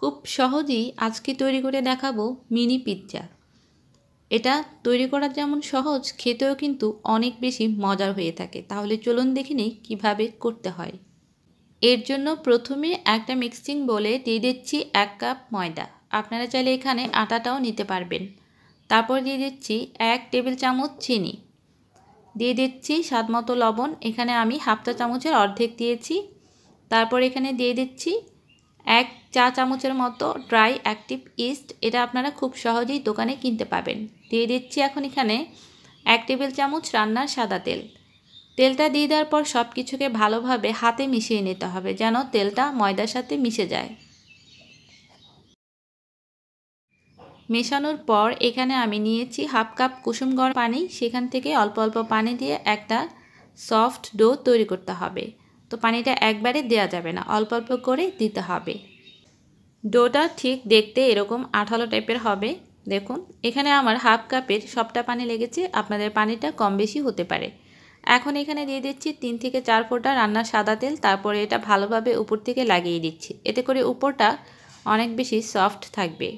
খুব সহজেই আজকে তৈরি করে দেখাবো মিনি পিৎজা এটা তৈরি করা যেমন সহজ খেতেও কিন্তু অনেক বেশি মজার হয়ে থাকে তাহলে চলুন দেখে নিই কীভাবে করতে হয় এর জন্য প্রথমে একটা মিক্সিং বলে দিয়ে দিচ্ছি এক কাপ ময়দা আপনারা চাইলে এখানে আটাটাও নিতে পারবেন তারপর দিয়ে দিচ্ছি এক টেবিল চামচ চিনি দিয়ে দিচ্ছি স্বাদ মতো লবণ এখানে আমি হাফটা চামচের অর্ধেক দিয়েছি তারপর এখানে দিয়ে দিচ্ছি এক চা চামচের মতো ড্রাই অ্যাক্টিভ ইস্ট এটা আপনারা খুব সহজেই দোকানে কিনতে পাবেন দিয়ে দিচ্ছি এখন এখানে এক টেবিল চামচ রান্নার সাদা তেল তেলটা দিয়ে দেওয়ার পর সব কিছুকে ভালোভাবে হাতে মিশিয়ে নিতে হবে যেন তেলটা ময়দার সাথে মিশে যায় মেশানোর পর এখানে আমি নিয়েছি হাফ কাপ কুসুম গরম পানি সেখান থেকে অল্প অল্প পানি দিয়ে একটা সফট ডো তৈরি করতে হবে তো পানিটা একবারে দেয়া যাবে না অল্প অল্প করে দিতে হবে ডোটা ঠিক দেখতে এরকম আঠালো টাইপের হবে দেখুন এখানে আমার হাফ কাপের সবটা পানি লেগেছে আপনাদের পানিটা কম বেশি হতে পারে এখন এখানে দিয়ে দিচ্ছি তিন থেকে চার ফোঁটা রান্নার সাদা তেল তারপরে এটা ভালোভাবে উপর থেকে লাগিয়ে দিচ্ছি এতে করে উপরটা অনেক বেশি সফট থাকবে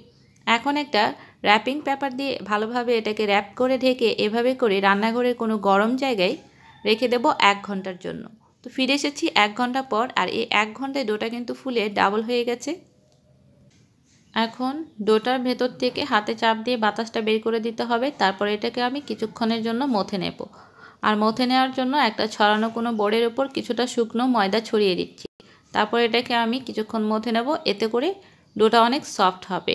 এখন একটা র্যাপিং পেপার দিয়ে ভালোভাবে এটাকে র্যাপ করে ঢেকে এভাবে করে রান্নাঘরের কোনো গরম জায়গায় রেখে দেব এক ঘন্টার জন্য তো ফিরে এসেছি এক ঘন্টা পর আর এই এক ঘন্টায় ডোটা কিন্তু ফুলে ডাবল হয়ে গেছে এখন ডোটার ভেতর থেকে হাতে চাপ দিয়ে বাতাসটা বের করে দিতে হবে তারপর এটাকে আমি কিছুক্ষণের জন্য মথে নেব আর মথে নেওয়ার জন্য একটা ছড়ানো কোনো বোর্ডের ওপর কিছুটা শুকনো ময়দা ছড়িয়ে দিচ্ছি তারপর এটাকে আমি কিছুক্ষণ মথে নেব এতে করে ডোটা অনেক সফট হবে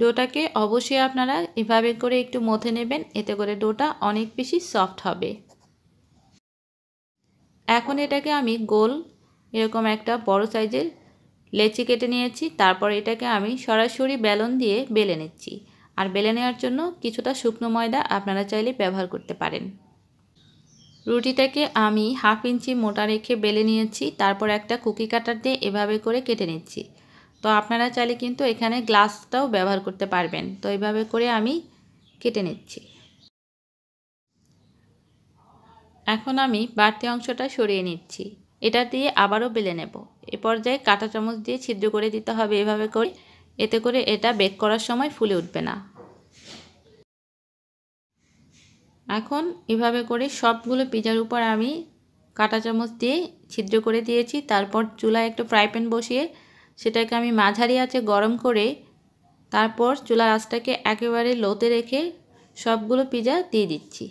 ডোটাকে অবশ্যই আপনারা এভাবে করে একটু মথে নেবেন এতে করে ডোটা অনেক বেশি সফট হবে এখন এটাকে আমি গোল এরকম একটা বড় সাইজের লেচি কেটে নিয়েছি তারপর এটাকে আমি সরাসরি বেলন দিয়ে বেলে নিচ্ছি আর বেলে নেওয়ার জন্য কিছুটা শুকনো ময়দা আপনারা চাইলে ব্যবহার করতে পারেন রুটিটাকে আমি হাফ ইঞ্চি মোটা রেখে বেলে নিয়েছি তারপর একটা কুকি কাটার দিয়ে এভাবে করে কেটে নিচ্ছি তো আপনারা চাইলে কিন্তু এখানে গ্লাসটাও ব্যবহার করতে পারবেন তো এইভাবে করে আমি কেটে নিচ্ছি এখন আমি বাড়তি অংশটা সরিয়ে নিচ্ছি এটা দিয়ে আবারও বেলে নেব এ পর্যায়ে কাঁটা চামচ দিয়ে ছিদ্র করে দিতে হবে এভাবে করে এতে করে এটা বেক করার সময় ফুলে উঠবে না এখন এভাবে করে সবগুলো পিজার উপর আমি কাঁটা চামচ দিয়ে ছিদ্র করে দিয়েছি তারপর চুলায় একটু ফ্রাই প্যান বসিয়ে সেটাকে আমি মাঝারি আছে গরম করে তারপর চুলার আঁচটাকে একেবারে লোতে রেখে সবগুলো পিজা দিয়ে দিচ্ছি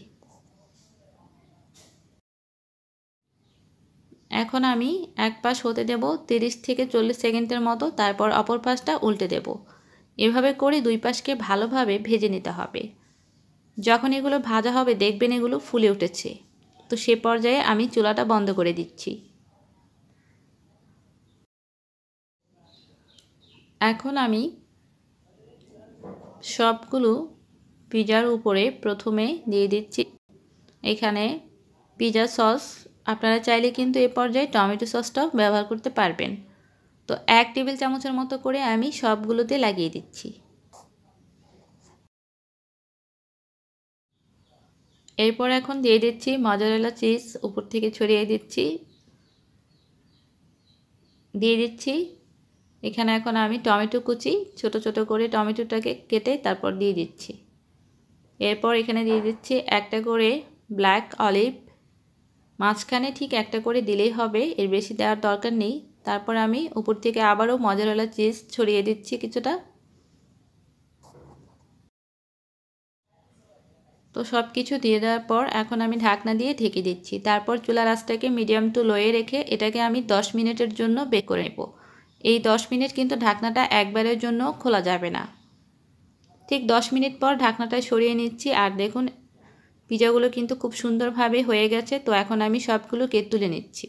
এখন আমি এক পাশ হতে দেব তিরিশ থেকে চল্লিশ সেকেন্ডের মতো তারপর অপর পাশটা উল্টে দেব এভাবে করে দুই পাশকে ভালোভাবে ভেজে নিতে হবে যখন এগুলো ভাজা হবে দেখবেন এগুলো ফুলে উঠেছে তো সে পর্যায়ে আমি চুলাটা বন্ধ করে দিচ্ছি এখন আমি সবগুলো পিজার উপরে প্রথমে দিয়ে দিচ্ছি এখানে পিজা সস আপনারা চাইলে কিন্তু এ পর্যায়ে টমেটো সসটাও ব্যবহার করতে পারবেন তো এক টেবিল চামচের মতো করে আমি সবগুলোতে লাগিয়ে দিচ্ছি এরপর এখন দিয়ে দিচ্ছি মজারেলা চিজ উপর থেকে ছড়িয়ে দিচ্ছি দিয়ে দিচ্ছি এখানে এখন আমি টমেটো কুচি ছোট ছোট করে টমেটোটাকে কেটে তারপর দিয়ে দিচ্ছি এরপর এখানে দিয়ে দিচ্ছি একটা করে ব্ল্যাক অলিভ মাঝখানে ঠিক একটা করে দিলেই হবে এর বেশি দেওয়ার দরকার নেই তারপর আমি উপর থেকে আবারও মজারওয়ালা চিজ ছড়িয়ে দিচ্ছি কিছুটা তো সব কিছু দিয়ে দেওয়ার পর এখন আমি ঢাকনা দিয়ে ঢেকে দিচ্ছি তারপর চুলা রাস্তাকে মিডিয়াম টু লোয়ে রেখে এটাকে আমি 10 মিনিটের জন্য বেক করে নেব এই 10 মিনিট কিন্তু ঢাকনাটা একবারের জন্য খোলা যাবে না ঠিক 10 মিনিট পর ঢাকনাটা সরিয়ে নিচ্ছি আর দেখুন পিজাগুলো কিন্তু খুব সুন্দরভাবে হয়ে গেছে তো এখন আমি সবগুলোকে তুলে নিচ্ছি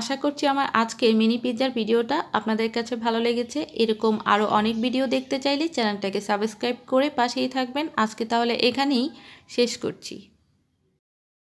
আশা করছি আমার আজকের মিনি পিৎজার ভিডিওটা আপনাদের কাছে ভালো লেগেছে এরকম আরও অনেক ভিডিও দেখতে চাইলে চ্যানেলটাকে সাবস্ক্রাইব করে পাশেই থাকবেন আজকে তাহলে এখানেই শেষ করছি